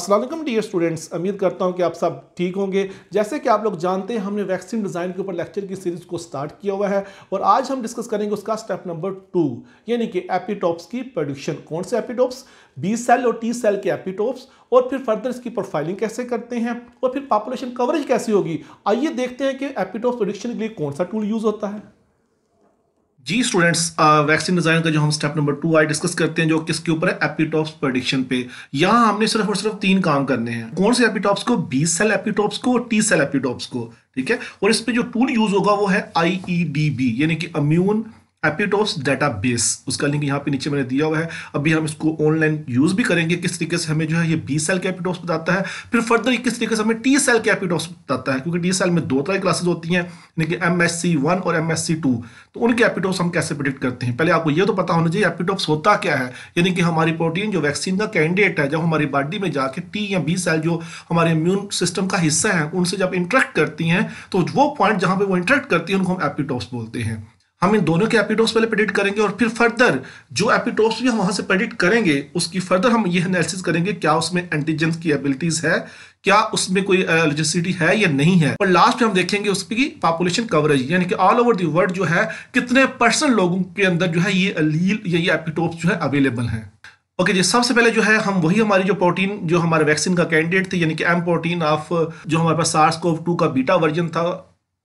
Aslam dear students उम्मीद करता हूँ कि आप सब ठीक होंगे जैसे कि आप लोग जानते हैं हमने वैक्सीन डिज़ाइन के ऊपर लेक्चर की सीरीज़ को स्टार्ट किया हुआ है और आज हम डिस्कस करेंगे उसका स्टेप नंबर टू यानी कि एपिटोप्स की प्रोडक्शन कौन से एपिटोप्स बी सेल और टी सेल के एपिटोप्स और फिर फर्दर इसकी प्रोफाइलिंग कैसे करते हैं और फिर पॉपुलेशन कवरेज कैसी होगी आइए देखते हैं कि एपिटोप्स प्रोडक्शन के लिए कौन सा टूल यूज़ होता है जी स्टूडेंट्स वैक्सीन डिज़ाइन का जो हम step number two I discuss करते हैं जो किसके ऊपर है एपिटॉप्स प्रोडिक्शन पे यहाँ हमने सिर्फ और सिर्फ तीन काम करने हैं कौन से एपिटॉप्स को बी सेल एपिटॉप्स को और टी सेल एपिटॉप्स को ठीक है और इस पे जो टूल यूज होगा वो है आई ई डी बी यानी कि अम्यून एपिटोस बेस उसका लिंक यहाँ पे नीचे मैंने दिया हुआ है अभी हम इसको ऑनलाइन यूज भी करेंगे किस तरीके से हमें जो है ये बी सेल के एपिटोस बताता है फिर फर्दर किस तरीके से हमें टी सेल के एपिटोस बताता है क्योंकि टी सेल में दो तरह की क्लासेज होती हैं यानी कि एम एस सी वन और एम एस सी टू तो उनके एपिटोस हम कैसे प्रिडिक्ट करते हैं पहले आपको ये तो पता होना चाहिए एपिटोप्स होता क्या है यानी कि हमारी प्रोटीन जो वैक्सीन का कैंडिडेट है जब हमारी बॉडी में जाके टी या बी सेल जो हमारे इम्यून सिस्टम का हिस्सा है उनसे जब इंटरेक्ट करती हैं तो वो पॉइंट जहाँ पर वो इंटरेक्ट करती है उनको हम एपिटोस बोलते हैं हम इन दोनों के एपिटोप्स पहले प्रेडिक्ट करेंगे और फिर फर्दर जो एपिटोप्स भी हम वहां से प्रेडिक्ट करेंगे उसकी फर्दर हम ये एनालिसिस करेंगे क्या उसमें एंटीजन की एबिलिटीज है क्या उसमें कोई एलिजिसिटी है या नहीं है और लास्ट में हम देखेंगे उसकी पॉपुलेशन कवरेज यानी कि ऑल ओवर दी वर्ल्ड जो है कितने परसेंट लोगों के अंदर जो है ये अलील या ये एपिटोप्स जो है अवेलेबल हैं ओके okay, जी सबसे पहले जो है हम वही हमारी जो प्रोटीन जो हमारे वैक्सीन का कैंडिडेट थे यानी कि एम प्रोटीन ऑफ जो हमारे पास सार्स कोव टू का बीटा वर्जन था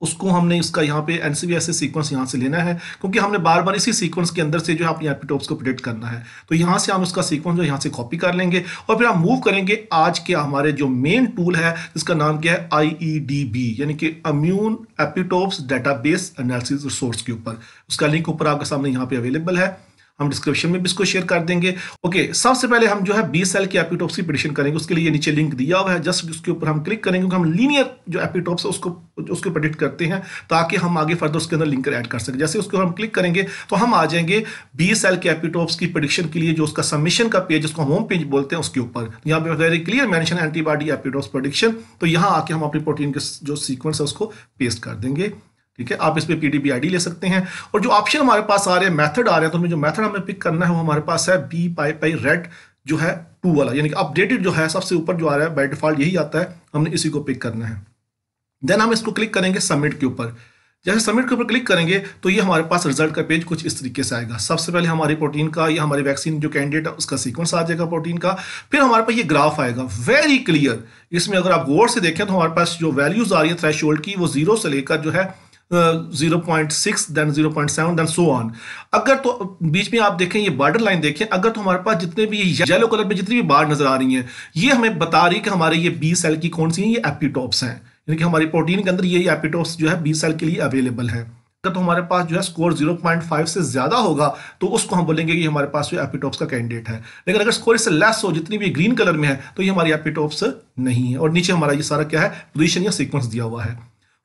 उसको हमने इसका यहाँ पे एन सी सीक्वेंस यहाँ से लेना है क्योंकि हमने बार बार इसी सीक्वेंस के अंदर से जो है अपनी एपिटोप्स को प्रोडक्ट करना है तो यहाँ से हम उसका सीक्वेंस जो यहाँ से कॉपी कर लेंगे और फिर हम मूव करेंगे आज के हमारे जो मेन टूल है जिसका नाम क्या है आई e यानी कि immune epitopes base analysis resource के ऊपर उसका लिंक ऊपर आपके सामने यहाँ पे अवेलेबल है हम डिस्क्रिप्शन में भी इसको शेयर कर देंगे ओके सबसे पहले हम जो है बी सेल के एपिटोप्स की प्रिडिक्शन करेंगे उसके लिए नीचे लिंक दिया हुआ है जस्ट उसके ऊपर हम क्लिक करेंगे हम लीनियर जो एपिटोप्स है उसको उसको प्रोडिक्ट करते हैं ताकि हम आगे फर्दर उसके अंदर लिंकर ऐड कर सकें जैसे उसको हम क्लिक करेंगे तो हम आ जाएंगे बी सेल के एपिटोप्स की प्रोडिक्शन के लिए जो उसका सबमिशन का पेज जिसको होम पेज बोलते हैं उसके ऊपर यहाँ पे very clear mention antibody epitopes prediction तो यहाँ आके हम अपनी प्रोटीन के जो सीक्वेंस है उसको पेस्ट कर देंगे ठीक है आप पर पी ले सकते हैं और जो ऑप्शन हमारे पास आ रहे हैं मैथड आ रहे हैं तो हमें जो मैथड हमें पिक करना है वो हमारे पास है बी पाई पाई रेड जो है टू वाला यानी कि अपडेटेड जो है सबसे ऊपर जो आ रहा है बाई डिफॉल्ट यही आता है हमने इसी को पिक करना है देन हम इसको क्लिक करेंगे सबमिट के ऊपर जैसे सबमिट के ऊपर क्लिक करेंगे तो ये हमारे पास रिजल्ट का पेज कुछ इस तरीके से आएगा सबसे पहले हमारी प्रोटीन का या हमारी वैक्सीन जो कैंडिडेट है उसका सीक्वेंस आ जाएगा प्रोटीन का फिर हमारे पास ये ग्राफ आएगा वेरी क्लियर इसमें अगर आप गौर से देखें तो हमारे पास जो वैल्यूज आ रही है थ्रेश की वो जीरो से लेकर जो है zero point six then zero point seven then so on अगर तो बीच में आप देखें ये बॉर्डर लाइन देखें अगर तो हमारे पास जितने भी येलो कलर में जितनी भी बाढ़ नजर आ रही हैं ये हमें बता रही है कि हमारे ये बी सेल की कौन सी हैं ये एपिटॉप्स हैं यानी कि हमारी प्रोटीन के अंदर ये एपिटॉप्स जो है बी सेल के लिए अवेलेबल है अगर तो हमारे पास जो है स्कोर 0.5 से ज़्यादा होगा तो उसको हम बोलेंगे कि हमारे पास जो एपिटोप्स का कैंडिडेट है लेकिन अगर स्कोर इससे लेस हो जितनी भी ग्रीन कलर में है तो ये हमारी एपिटोप्स नहीं है और नीचे हमारा ये सारा क्या है पोजिशन या सीक्वेंस दिया हुआ है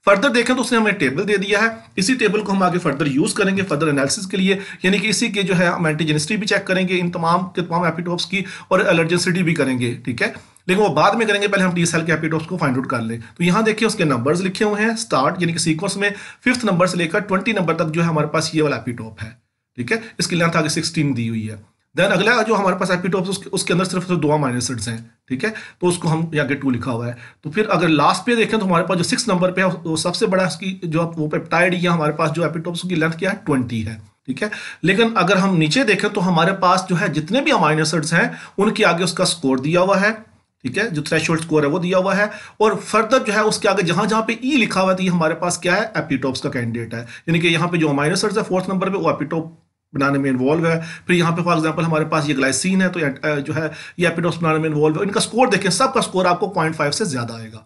फर्दर देखें तो उसने हमें टेबल दे दिया है इसी टेबल को हम आगे फर्दर यूज़ करेंगे फर्दर एनालिसिस के लिए यानी कि इसी के जो है हम एंटीजेनिस्ट्री भी चेक करेंगे इन तमाम के तमाम एपिटोप्स की और एलर्जेंसिटी भी करेंगे ठीक है लेकिन वो बाद में करेंगे पहले हम टी सेल के एपिटोप्स को फाइंड आउट कर लें तो यहाँ देखिए उसके नंबर लिखे हुए हैं स्टार्ट यानी कि सीक्वेंस में फिफ्थ नंबर से लेकर ट्वेंटी नंबर तक जो है हमारे पास ये वाला एपिटोप है ठीक है इसकी लेंथ आगे सिक्सटीन दी हुई है देन अगला जो हमारे पास आई उसके, उसके अंदर सिर्फ दो माइनस हैं ठीक है तो उसको हम यहाँ के टू लिखा हुआ है तो फिर अगर लास्ट पे देखें तो हमारे पास जो सिक्स नंबर पे है वो सबसे बड़ा उसकी जो वो पेप्टाइड या हमारे पास जो एपिटोप्स की लेंथ क्या है ट्वेंटी है ठीक है लेकिन अगर हम नीचे देखें तो हमारे पास जो है जितने भी अमाइनो हैं उनके आगे उसका स्कोर दिया हुआ है ठीक है जो थ्रेश स्कोर है वो दिया हुआ है और फर्दर जो है उसके आगे जहां जहां पे ई e लिखा हुआ था तो ये हमारे पास क्या है एपिटोप्स का कैंडिडेट है यानी कि यहाँ पे जो माइनस है फोर्थ नंबर पे वो एपिटोप बनाने में इन्वॉल्व है फिर यहाँ पे फॉर एग्जांपल हमारे पास ये ग्लाइसिन है तो जो है ये एपिडोस बनाने में इन्वॉल्व है इनका स्कोर देखें सबका स्कोर आपको पॉइंट फाइव से ज़्यादा आएगा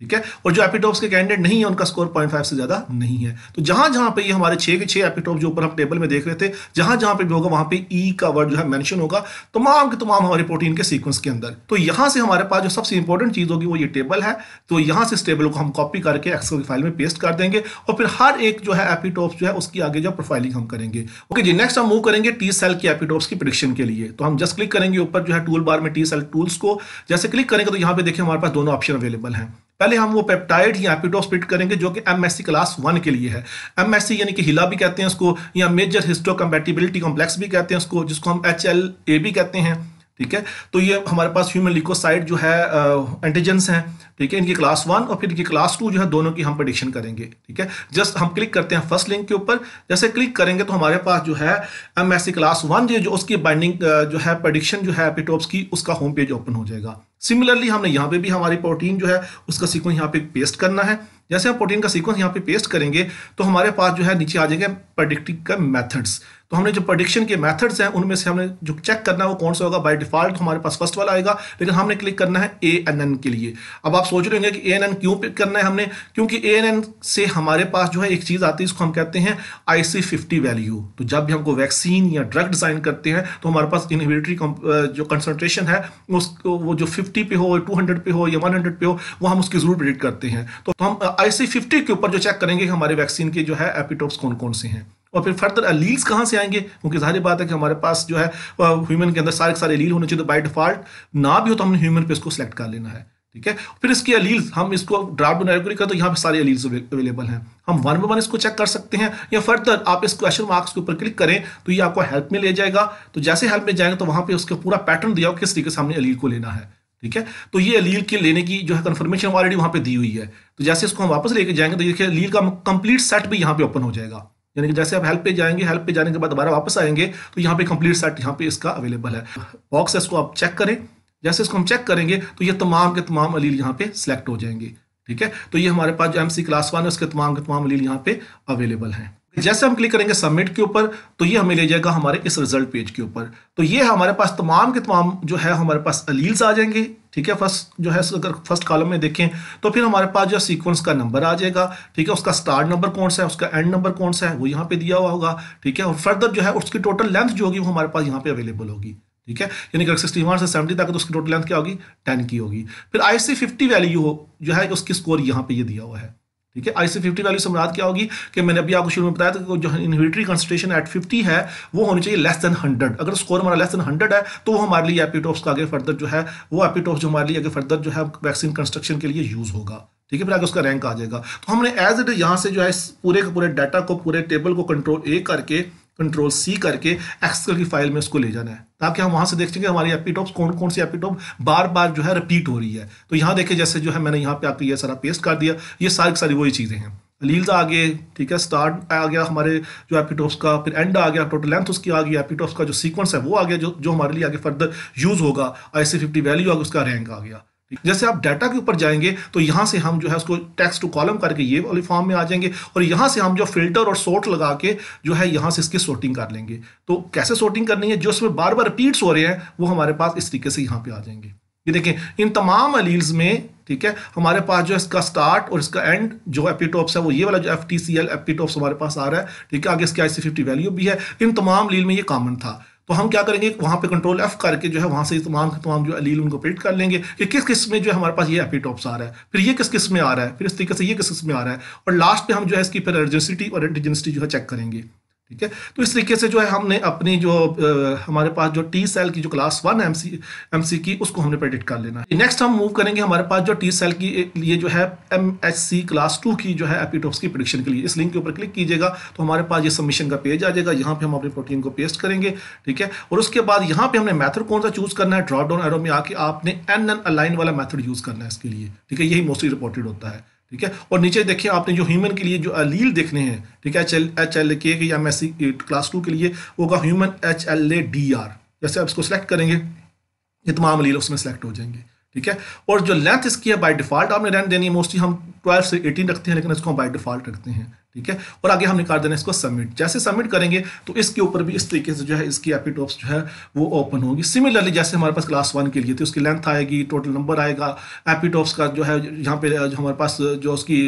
ठीक है और जो एपिटॉप्स के कैंडिडेट नहीं है उनका स्कोर पॉइंट फाइव से ज्यादा नहीं है तो जहां जहां पे ये हमारे छह के छह एपिटॉप जो ऊपर हम टेबल में देख रहे थे जहां जहां पे भी होगा वहां पे ई e का वर्ड जो है मेंशन होगा तमाम के तमाम हमारे प्रोटीन के सीक्वेंस के अंदर तो यहां से हमारे पास जो सबसे इंपॉर्टेंट चीज होगी वो ये टेबल है तो यहां से इस टेबल को हम कॉपी करके एक्सल की फाइल में पेस्ट कर देंगे और फिर हर एक जो है एपिटॉप जो है उसकी आगे जो प्रोफाइलिंग हम करेंगे ओके जी नेक्स्ट हम मूव करेंगे टी सेल की एपिटोप्स की प्रिडिक्शन के लिए तो हम जस्ट क्लिक करेंगे ऊपर जो है टूल बार में टी सेल टूल्स को जैसे क्लिक करेंगे तो यहाँ पे देखिए हमारे पास दोनों ऑप्शन अवेलेबल है पहले हम वो पेप्टाइड या एपिटो स्प्लिट करेंगे जो कि एम क्लास वन के लिए है एम यानी कि हिला भी कहते हैं उसको या मेजर हिस्टो कम्पेटिबिलिटी कॉम्प्लेक्स भी कहते हैं उसको जिसको हम एच एल ए भी कहते हैं ठीक है तो ये हमारे पास ह्यूमन लिकोसाइड जो है एंटीजेंस हैं ठीक है इनकी क्लास वन और फिर इनकी क्लास टू जो है दोनों की हम प्रडिक्शन करेंगे ठीक है जस्ट हम क्लिक करते हैं फर्स्ट लिंक के ऊपर जैसे क्लिक करेंगे तो हमारे पास जो है एम क्लास वन जो उसकी बाइंडिंग जो है प्रडिक्शन जो है एपिटोप्स की उसका होम पेज ओपन हो जाएगा सिमिलरली हमने यहाँ पे भी हमारी प्रोटीन जो है उसका सीक्वेंस यहाँ पे पेस्ट करना है जैसे हम प्रोटीन का सीक्वेंस यहाँ पे पेस्ट करेंगे तो हमारे पास जो है नीचे आ जाएगा प्रडिक्टिंग का मैथड्स तो हमने जो प्रोडिक्शन के मेथड्स हैं उनमें से हमने जो चेक करना है वो कौन सा होगा बाय डिफॉल्ट हमारे पास फर्स्ट वाला आएगा लेकिन हमने क्लिक करना है ए एन एन के लिए अब आप सोच रहे होंगे कि ए एन एन क्यों पिक करना है हमने क्योंकि ए एन एन से हमारे पास जो है एक चीज़ आती है इसको हम कहते हैं आई सी फिफ्टी वैल्यू तो जब भी हमको वैक्सीन या ड्रग डिज़ाइन करते हैं तो हमारे पास इनहिबिटरी जो कंसनट्रेशन है उसको वो जो फिफ्टी पे हो या टू हंड्रेड पे हो या वन हंड्रेड पे हो वो हम उसकी ज़रूर प्रिडिक्ट करते हैं तो, तो हम आई सी फिफ्टी के ऊपर जो चेक करेंगे कि हमारे वैक्सीन के जो है एपिटोप्स कौन कौन से हैं और फिर फर्दर अलील्स uh, कहाँ से आएंगे क्योंकि जाहिर बात है कि हमारे पास जो है ह्यूमन के अंदर सारे सारे अलील होने चाहिए तो बाई डिफॉल्ट ना भी हो तो हमने ह्यूमन पे इसको सेलेक्ट कर लेना है ठीक है फिर इसकी अलील्स uh, हम इसको ड्राफ्ट बनाए करें तो यहाँ पे सारे अलील्स अवेलेबल हैं हम वन बाई वन इसको चेक कर सकते हैं या फर्दर आप इस क्वेश्चन मार्क्स के ऊपर क्लिक करें तो ये आपको हेल्प में ले जाएगा तो जैसे हेल्प में जाएंगे तो वहाँ पर उसका पूरा पैटर्न दिया किस तरीके से हमने अलील को लेना है ठीक है तो ये अलील के लेने की जो है कन्फर्मेशन ऑलरेडी वहाँ पर दी हुई है तो जैसे इसको हम वापस लेके जाएंगे तो देखिए अलील का कंप्लीट सेट भी यहाँ पर ओपन हो जाएगा यानी कि जैसे आप हेल्प पे जाएंगे हेल्प पे जाने के बाद दोबारा वापस आएंगे तो यहाँ पे कंप्लीट सेट यहाँ पे इसका अवेलेबल है बॉक्स है इसको आप चेक करें जैसे इसको हम चेक करेंगे तो ये तमाम के तमाम अलील यहाँ पे सिलेक्ट हो जाएंगे ठीक है तो ये हमारे पास जो एम क्लास वन है उसके तमाम के तमाम अलील यहाँ पे अवेलेबल है जैसे हम क्लिक करेंगे सबमिट के ऊपर तो ये हमें ले जाएगा हमारे इस रिजल्ट पेज के ऊपर तो ये हमारे पास तमाम के तमाम जो है हमारे पास अलील्स आ जाएंगे ठीक है फर्स्ट जो है अगर फर्स्ट कॉलम में देखें तो फिर हमारे पास जो सीक्वेंस का नंबर आ जाएगा ठीक है उसका स्टार्ट नंबर कौन सा है उसका एंड नंबर कौन सा है वो यहाँ पे दिया हुआ होगा ठीक है और फर्दर जो है उसकी टोटल लेंथ जो होगी वो हमारे पास यहाँ पे अवेलेबल होगी ठीक है यानी अगर सिक्सटी वन से सेवेंटी तक तो उसकी टोटल लेंथ क्या होगी टेन की होगी फिर आई सी फिफ्टी वैल्यू हो जो है उसकी स्कोर यहाँ पे ये यह दिया हुआ है ठीक है आई फिफ्टी वैल्यू समरात क्या होगी कि मैंने अभी आपको शुरू में बताया था कि जो इन्वेटरी कंसट्रेशन एट फिफ्टी है वो होनी चाहिए लेस देन हंड्रेड अगर स्कोर हमारा लेस देन हंड्रेड है तो वो हमारे लिए एपीटोप्स का आगे फर्दर जो है वो एपीटोप्स जो हमारे लिए आगे फर्दर जो है वैक्सीन कंस्ट्रक्शन के लिए यूज़ होगा ठीक है फिर आगे उसका रैंक आ जाएगा तो हमने एज इट यहाँ से जो है पूरे के पूरे डाटा को पूरे टेबल को कंट्रोल ए करके कंट्रोल सी करके एक्सेल की फाइल में उसको ले जाना है ताकि हम वहाँ से देख सकें हमारी एपीटॉप कौन कौन सी एपीटॉप बार बार जो है रिपीट हो रही है तो यहाँ देखें जैसे जो है मैंने यहाँ पे आपको ये सारा पेस्ट कर दिया ये सारी सारी वही चीज़ें हैं लील्स आ गए ठीक है स्टार्ट आ गया हमारे जो एपीटॉप्स का फिर एंड आ गया टोटल लेंथ उसकी आ गई एपीटॉप्स का जो सीक्वेंस है वो आ गया जो जो हमारे लिए आगे फर्दर यूज़ होगा आई सी फिफ्टी वैल्यू आ गया उसका रैंक आ गया जैसे आप डाटा के ऊपर जाएंगे तो यहां से हम जो है उसको टेक्स्ट टू कॉलम करके ये वाले फॉर्म में आ जाएंगे और यहां से हम जो फिल्टर और सॉर्ट लगा के जो है यहां से इसकी सॉर्टिंग कर लेंगे तो कैसे सॉर्टिंग करनी है जो इसमें बार बार रिपीट्स हो रहे हैं वो हमारे पास इस तरीके से यहां पे आ जाएंगे ये देखें इन तमाम अलील्स में ठीक है हमारे पास जो इसका स्टार्ट और इसका एंड जो एपिटोप्स है वो ये वाला जो F T C L epitopes हमारे पास आ रहा है ठीक है आगे इसकी आई सी फिफ्टी वैल्यू भी है इन तमाम लील में ये कॉमन था तो हम क्या करेंगे वहाँ पे कंट्रोल एफ करके जो है वहाँ से तमाम तमाम जो अलील उनको प्रिंट कर लेंगे कि किस किस्म में जो है हमारे पास ये एपीटॉप्स आ रहा है फिर ये किस किस्म में आ रहा है फिर इस तरीके से ये किस किस्म में आ रहा है और लास्ट में हम जो है इसकी फिर एर्जेंसिटी और एंटीजेंसिटी जो है चेक करेंगे ठीक है तो इस तरीके से जो है हमने अपनी जो आ, हमारे पास जो टी सेल की जो class one M C M C की उसको हमने प्रेडिक्ट कर लेना है नेक्स्ट हम मूव करेंगे हमारे पास जो टी सेल की लिए जो है M H C class two की जो है एपिटोप्स की प्रिडिक्शन के लिए इस लिंक के ऊपर क्लिक कीजिएगा तो हमारे पास ये सबमिशन का पेज आ जाएगा यहाँ पे हम अपने प्रोटीन को पेस्ट करेंगे ठीक है और उसके बाद यहाँ पे हमने मैथड कौन सा चूज करना है ड्रॉप डाउन एरो में आके आपने एन एन अलाइन वाला मैथड यूज करना है इसके लिए ठीक है यही मोस्टली रिपोर्टेड होता है ठीक है और नीचे देखिए आपने जो ह्यूमन के लिए जो अलील देखने हैं ठीक है एच एल एच एल के या मैसी क्लास टू के लिए वो होगा human H L A D R जैसे आप इसको सेलेक्ट करेंगे ये तमाम अलील उसमें सेलेक्ट हो जाएंगे ठीक है और जो लेंथ इसकी है बाय डिफ़ॉल्ट आपने रेंट देनी है मोस्टली हम ट्वेल्व से एटीन रखते हैं लेकिन इसको हम बाई डिफॉल्ट रखते हैं ठीक है और आगे हम निकाल देना इसको सबमिट जैसे सबमिट करेंगे तो इसके ऊपर भी इस तरीके से जो है इसकी एपीटॉप्स जो है वो ओपन होगी सिमिलरली जैसे हमारे पास क्लास वन के लिए थी उसकी लेंथ आएगी टोटल नंबर आएगा एपीटॉप्स का जो है यहाँ पे जो हमारे पास जो उसकी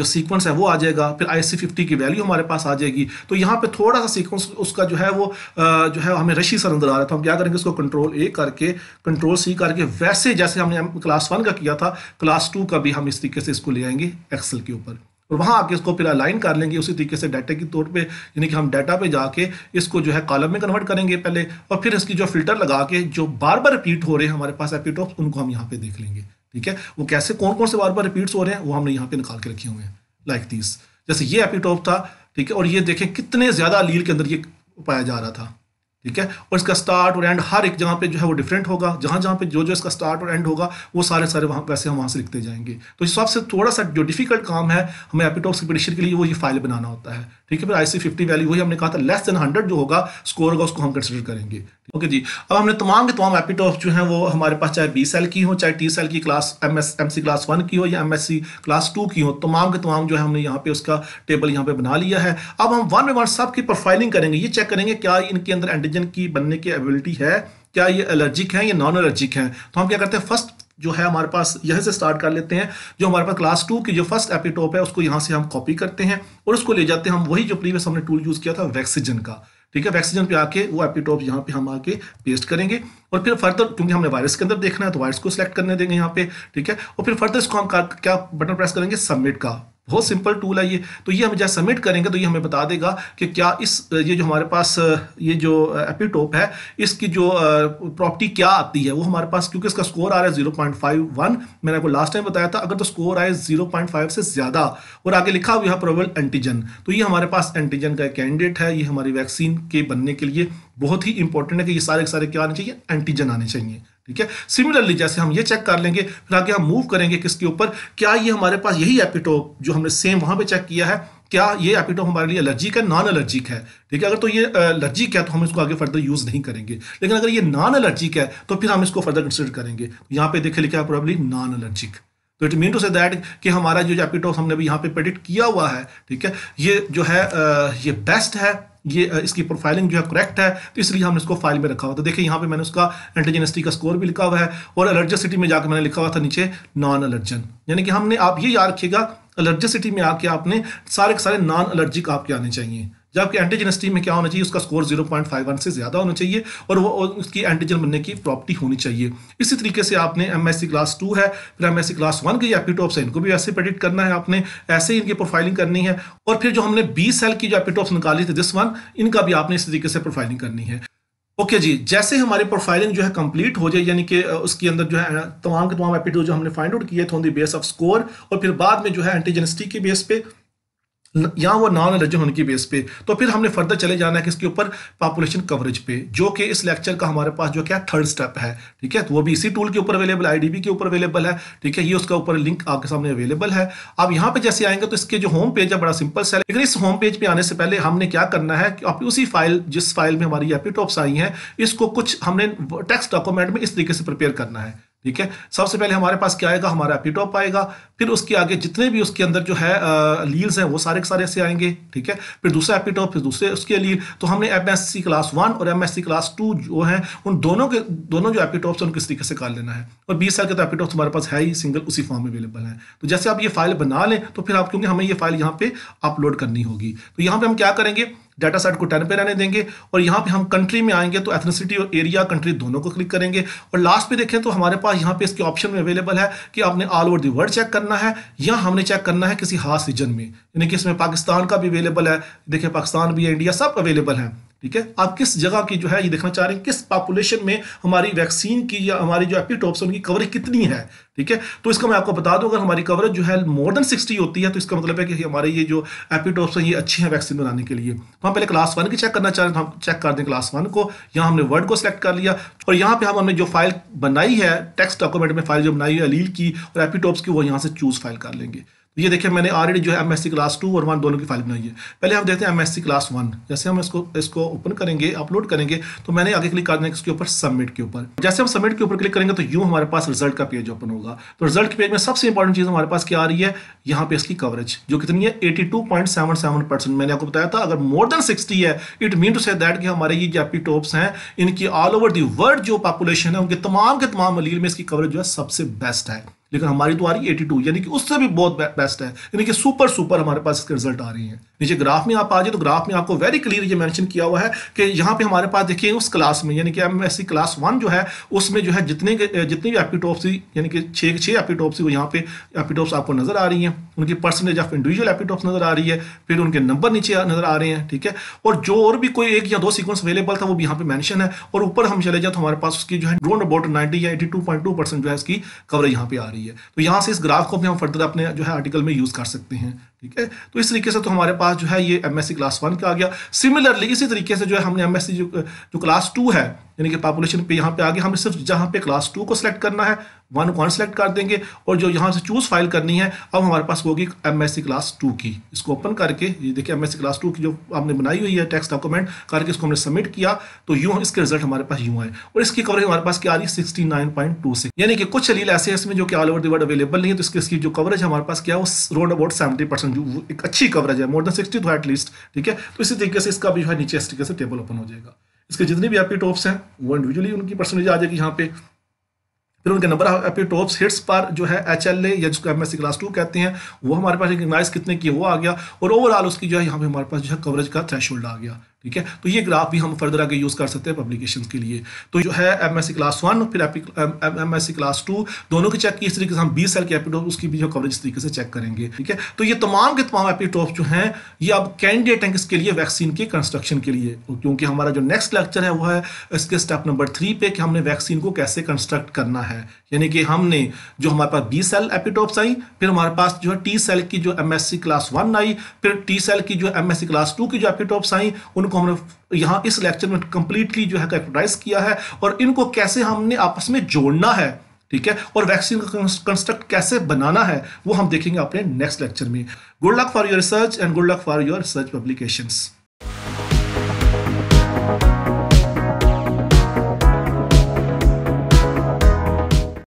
जो सीक्वेंस है वो आ जाएगा फिर आई सी फिफ्टी की वैल्यू हमारे पास आ जाएगी तो यहाँ पर थोड़ा सा सीक्वेंस उसका जो है वो जो है हमें रशी सर नजर आ रहा था हम क्या करेंगे उसको कंट्रोल ए करके कंट्रोल सी करके वैसे जैसे हमने क्लास वन का किया था क्लास टू का भी हम इस तरीके से इसको ले जाएंगे एक्सेल के ऊपर और वहाँ आके इसको फिर अलाइन कर लेंगे उसी तरीके से डाटा की तौर पे यानी कि हम डाटा पे जाके इसको जो है कॉलम में कन्वर्ट करेंगे पहले और फिर इसकी जो फिल्टर लगा के जो बार बार रिपीट हो रहे हैं हमारे पास एपिटॉप्स उनको हम यहाँ पे देख लेंगे ठीक है वो कैसे कौन कौन से बार बार रिपीट हो रहे हैं वो हमने यहाँ पे निकाल के रखे हुए हैं लाइक दिस जैसे ये एपिटॉप था ठीक है और ये देखें कितने ज़्यादा लील के अंदर ये पाया जा रहा था ठीक है और इसका स्टार्ट और एंड हर एक जगह पे जो है वो डिफरेंट होगा जहाँ जहाँ पे जो जो इसका स्टार्ट और एंड होगा वो सारे सारे वहाँ वैसे हम वहाँ से लिखते जाएंगे तो इस हिसाब से थोड़ा सा जो डिफिकल्ट काम है हमें एपिटॉक्स की के लिए वो ये फाइल बनाना होता है ठीक है फिर आई सी फिफ्टी वैल्यू वही हमने कहा था लेस देन हंड्रेड जो होगा स्कोर होगा उसको हम कंसिडर करेंगे ओके okay जी अब हमने तमाम के तमाम एपिटॉप जो हैं वो हमारे पास चाहे बी सेल की हो चाहे टी सेल की class M S M C class one की हो या M S C class two की हो तमाम के तमाम जो है हमने यहाँ पे उसका टेबल यहाँ पे बना लिया है अब हम वन बाई वन सब की प्रोफाइलिंग करेंगे ये चेक करेंगे क्या इनके अंदर एंटीजन की बनने की एबिलिटी है क्या ये एलर्जिक है या नॉन एलर्जिक है तो हम क्या करते हैं फर्स्ट जो है हमारे पास यहीं से स्टार्ट कर लेते हैं जो हमारे पास क्लास टू की जो फर्स्ट एपिटॉप है उसको यहाँ से हम कॉपी करते हैं और उसको ले जाते हैं हम वही जो प्रीवियस हमने टूल यूज़ किया था वैक्सीजन का ठीक है वैक्सीजन पे आके वो एपिटोप यहाँ पे हम आके पेस्ट करेंगे और फिर फर्दर क्योंकि हमने वायरस के अंदर देखना है तो वायरस को सिलेक्ट करने देंगे यहाँ पे ठीक है और फिर फर्दर इसको हम क्या बटन प्रेस करेंगे सबमिट का बहुत सिंपल टूल है ये तो ये हम जब सबमिट करेंगे तो ये हमें बता देगा कि क्या इस ये जो हमारे पास ये जो एपिटोप है इसकी जो प्रॉपर्टी क्या आती है वो हमारे पास क्योंकि इसका स्कोर आ रहा है जीरो पॉइंट फाइव वन मैंने आपको लास्ट टाइम बताया था अगर तो स्कोर आए जीरो पॉइंट फाइव से ज़्यादा और आगे लिखा हुआ है प्रोबल एंटीजन तो ये हमारे पास एंटीजन का कैंडिडेट है ये हमारी वैक्सीन के बनने के लिए बहुत ही इंपॉर्टेंट है कि ये सारे के सारे क्या आने चाहिए एंटीजन आने चाहिए ठीक है सिमिलरली जैसे हम ये चेक कर लेंगे फिर आगे हम मूव करेंगे किसके ऊपर क्या ये हमारे पास यही एपिटोप जो हमने सेम वहां पे चेक किया है क्या ये एपिटोप हमारे लिए एलर्जिक है नॉन एलर्जिक है ठीक है अगर तो ये एलर्जिक है तो हम इसको आगे फर्दर यूज नहीं करेंगे लेकिन अगर ये नॉन एलर्जिक है तो फिर हम इसको फर्दर कंसिडर करेंगे यहाँ पे देखे लिखा है प्रॉब्लम नॉन एलर्जिक तो it mean to say that कि हमारा जो एपिटोप हमने भी यहाँ पे प्रेडिक्ट किया हुआ है ठीक है ये जो है ये बेस्ट है ये इसकी प्रोफाइलिंग जो है करेक्ट है तो इसलिए हमने इसको फाइल में रखा हुआ था तो देखिए यहाँ पे मैंने उसका एंटीजेनिस्टी का स्कोर भी लिखा हुआ है और एलर्जेसिटी में जाकर मैंने लिखा हुआ था नीचे नॉन एलर्जन यानी कि हमने आप ये याद रखिएगा एलर्जेसिटी में आके आपने सारे के सारे नॉन एलर्जिक आपके आने चाहिए जबकि एंटीजनस में क्या होना चाहिए उसका score zero point five one से ज़्यादा होना चाहिए और वो उसकी एंटीजन बनने की प्रॉपर्टी होनी चाहिए इसी तरीके से आपने एम क्लास टू है फिर एम क्लास वन के एपिटोप्स हैं इनको भी वैसे प्रेडिक्ट करना है आपने ऐसे ही इनकी प्रोफाइलिंग करनी है और फिर जो हमने बीस सेल की जो एपिटोप्स निकाली थी दिस वन इनका भी आपने इस तरीके से प्रोफाइलिंग करनी है ओके okay जी जैसे हमारी प्रोफाइलिंग जो है कंप्लीट हो जाए यानी कि उसके अंदर जो है तमाम के तमाम एपिटोड जो हमने फाइंड आउट किए थे on the base of score और फिर बाद में जो है एंटीजेनिस्टी के बेस पे या वो नॉन एलिजिबल होने की बेस पे तो फिर हमने फर्दर चले जाना है इसके ऊपर पॉपुलेशन कवरेज पे जो कि इस लेक्चर का हमारे पास जो क्या थर्ड स्टेप है ठीक है तो वो भी इसी टूल के ऊपर अवेलेबल आईडीबी के ऊपर अवेलेबल है ठीक है ये उसका ऊपर लिंक आपके सामने अवेलेबल है आप यहाँ पे जैसे आएंगे तो इसके जो होम पेज है बड़ा सिंपल सा लेकिन इस होम पेज पे आने से पहले हमने क्या करना है कि आप उसी फाइल जिस फाइल में हमारी एपिटॉप्स आई हैं इसको कुछ हमने टेक्स डॉक्यूमेंट में इस तरीके से प्रिपेयर करना है ठीक है सबसे पहले हमारे पास क्या आएगा हमारा एपीटॉप आएगा फिर उसके आगे जितने भी उसके अंदर जो है लील्स हैं वो सारे के सारे ऐसे आएंगे ठीक है फिर दूसरा एपीटॉप फिर दूसरे उसके लील तो हमने एम क्लास वन और एम क्लास टू जो है उन दोनों के दोनों जो एपीटॉप्स हैं उनको इस तरीके से कर लेना है और बीस साल के तो एपीटॉप्स हमारे पास है ही सिंगल उसी फॉर्म में अवेलेबल है तो जैसे आप ये फाइल बना लें तो फिर आप क्योंकि हमें ये फाइल यहाँ पर अपलोड करनी होगी तो यहाँ पर हम क्या करेंगे डाटा सेट को टेन पे रहने देंगे और यहाँ पे हम कंट्री में आएंगे तो एथनिसिटी और एरिया कंट्री दोनों को क्लिक करेंगे और लास्ट पे देखें तो हमारे पास यहाँ पे इसके ऑप्शन में अवेलेबल है कि आपने all over the world check करना है या हमने चेक करना है किसी खास रीजन में यानी कि इसमें पाकिस्तान का भी अवेलेबल है देखिए पाकिस्तान भी है इंडिया सब अवेलेबल है ठीक है आप किस जगह की जो है ये देखना चाह रहे हैं किस पॉपुलेशन में हमारी वैक्सीन की या हमारी जो है उनकी कवरेज कितनी है ठीक है तो इसका मैं आपको बता दूं अगर हमारी कवरेज जो है मोर देन सिक्सटी होती है तो इसका मतलब है कि हमारे ये जो एपिटॉप्स हैं ये अच्छे हैं वैक्सीन बनाने के लिए तो हम पहले क्लास वन की चेक करना चाह रहे तो हम चेक कर दें क्लास वन को यहाँ हमने वर्ड को सिलेक्ट कर लिया और यहाँ पर हम हमने जो फाइल बनाई है टेक्स्ट डॉक्यूमेंट में फाइल जो बनाई है अलील की और एपिटॉप्स की वो यहाँ से चूज फाइल कर लेंगे ये देखिए मैंने ऑलरेडी जो है एम क्लास टू और वन दोनों की फाइल बनाई है पहले हम देखते हैं एमएससी क्लास वन जैसे हम इसको इसको ओपन करेंगे अपलोड करेंगे तो मैंने आगे क्लिक कर देना इसके ऊपर सबमिट के ऊपर जैसे हम सबमिट के ऊपर क्लिक करेंगे तो यू हमारे पास रिजल्ट का पेज ओपन होगा तो रिजल्ट के पेज में सबसे इंपॉर्टेंट चीज़ हमारे पास क्या आ रही है यहाँ पे इसकी कवरेज जो कितनी है eighty two point seven seven percent मैंने आपको बताया था अगर मोर देन सिक्सटी है it mean to say that कि हमारे ये जैपी टॉप्स हैं इनकी ऑल ओवर दी वर्ल्ड जो पॉपुलेशन है उनके तमाम के तमाम मलील में इसकी कवरेज जो है सबसे बेस्ट है लेकिन हमारी तो आ रही है एटी यानी कि उससे भी बहुत बेस्ट है यानी कि सुपर सुपर हमारे पास इसके रिजल्ट आ रही है नीचे ग्राफ में आप आ जाए तो ग्राफ में आपको वेरी क्लियर ये मैंशन किया हुआ है कि यहाँ पे हमारे पास देखिए उस क्लास में यानी कि एम क्लास वन जो है उसमें जो है जितने जितनी भी एपिटोपसी यानी कि छः छः एपिटोपसी वो यहाँ पे एपिटोप्स आपको नजर आ रही हैं उनकी परसेंटेज ऑफ इंडिविजुअल एपिटोप्स नजर आ रही है फिर उनके नंबर नीचे नजर आ रहे हैं ठीक है और जो और भी कोई एक या दो सीक्वेंस अवेलेबल था वो भी यहाँ पे मैंशन है और ऊपर हम चले जाए तो हमारे पास उसकी जो है ड्रोन अबाउट नाइनटी या एटी जो है इसकी कवरेज यहाँ पे आ रही है है तो यहाँ से इस ग्राफ को अपने हम फर्दर अपने जो है आर्टिकल में यूज़ कर सकते हैं ठीक है तो इस तरीके से तो हमारे पास जो है ये एम क्लास वन का आ गया सिमिलरली इसी तरीके से जो है हमने एम जो जो क्लास टू है यानी कि पॉपुलेशन पे यहाँ पे आ गया हमें सिर्फ जहाँ पे क्लास टू को सिलेक्ट करना है वन को अनसेलेक्ट कर देंगे और जो यहाँ से चूज़ फाइल करनी है अब हमारे पास होगी एम क्लास टू की इसको ओपन करके ये देखिए एम क्लास टू की जो हमने बनाई हुई है टेक्स डॉक्यूमेंट करके इसको हमने सबमिट किया तो यूँ इसके रिजल्ट हमारे पास यूँ आए और इसकी कवरेज हमारे पास क्या आ रही है सिक्सटी यानी कि कुछ अलील ऐसे हैं इसमें जो कि all over the world available नहीं है तो इसकी इसकी जो कवरेज हमारे पास क्या वो रोड अबाउट सेवेंटी एक अच्छी कवरेज है मोर देन सिक्सटी तो एटलीस्ट ठीक है तो इसी तरीके से इसका भी जो है नीचे इस तरीके से टेबल ओपन हो जाएगा इसके जितने भी एपी टॉप्स हैं वो इंडिविजुअली उनकी परसेंटेज आ जाएगी यहाँ पे फिर उनके number of epitopes hits पर जो है एच एल ए या जिसको M S C class two कहते हैं वो हमारे पास रिकग्नाइज कितने की वो आ गया और ओवरऑल उसकी जो है यहाँ पे हमारे पास जो है कवरेज का थ्रेश आ गया ठीक है तो ये ग्राफ भी हम फर्दर आगे यूज़ कर सकते हैं पब्लिकेशन के लिए तो जो है एम क्लास वन फिर एम एस क्लास टू दोनों की चेक की इस तरीके से हम बीस साल के एपिटोप उसकी भी जो कवरेज इस तरीके से चेक करेंगे ठीक है तो ये तमाम के तमाम एपिटोप जो हैं ये अब कैंडिडेट हैं इसके लिए वैक्सीन के कंस्ट्रक्शन के लिए तो क्योंकि हमारा जो नेक्स्ट लेक्चर है वो है इसके स्टेप नंबर थ्री पे कि हमने वैक्सीन को कैसे कंस्ट्रक्ट करना है यानी कि हमने जो हमारे पास बी सेल एपिटोप्स आई फिर हमारे पास जो है टी सेल की जो एम क्लास वन आई फिर टी सेल की जो एम क्लास टू की जो एपिटोप्स आई उनको को हमने यहाँ इस लेक्चर में कंप्लीटली जो है कैप्टराइज किया है और इनको कैसे हमने आपस में जोड़ना है ठीक है और वैक्सीन का कंस्ट्रक्ट कैसे बनाना है वो हम देखेंगे अपने नेक्स्ट लेक्चर में good luck for your research and good luck for your research publications